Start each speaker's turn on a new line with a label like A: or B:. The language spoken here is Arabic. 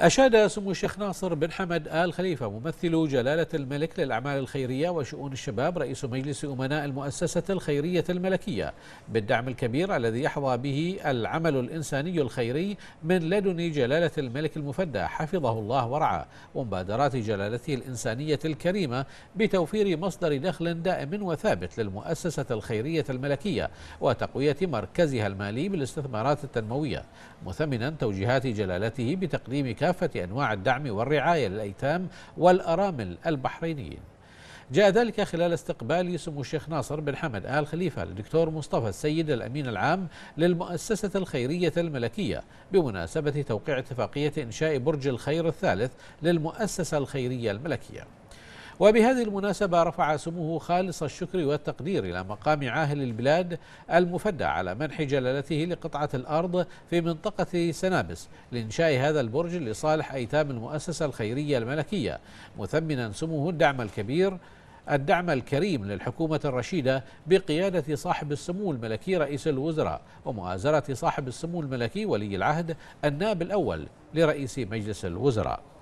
A: أشاد
B: سمو الشيخ ناصر بن حمد آل خليفة ممثل جلالة الملك للأعمال الخيرية وشؤون الشباب رئيس مجلس أمناء المؤسسة الخيرية الملكية بالدعم الكبير الذي يحظى به العمل الإنساني الخيري من لدن جلالة الملك المفدى حفظه الله ورعاه ومبادرات جلالته الإنسانية الكريمة بتوفير مصدر دخل دائم وثابت للمؤسسة الخيرية الملكية وتقوية مركزها المالي بالاستثمارات التنموية مثمنا توجيهات جلالته بتقديم كافة أنواع الدعم والرعاية للأيتام والأرامل البحرينيين جاء ذلك خلال استقبال سمو الشيخ ناصر بن حمد آل خليفة للدكتور مصطفى السيد الأمين العام للمؤسسة الخيرية الملكية بمناسبة توقيع اتفاقية إنشاء برج الخير الثالث للمؤسسة الخيرية الملكية وبهذه المناسبة رفع سموه خالص الشكر والتقدير إلى مقام عاهل البلاد المفدى على منح جلالته لقطعة الأرض في منطقة سنابس لإنشاء هذا البرج لصالح أيتام المؤسسة الخيرية الملكية مثمنا سموه الدعم الكبير الدعم الكريم للحكومة الرشيدة بقيادة صاحب السمو الملكي رئيس الوزراء ومؤازرة صاحب السمو الملكي ولي العهد النائب الأول لرئيس مجلس الوزراء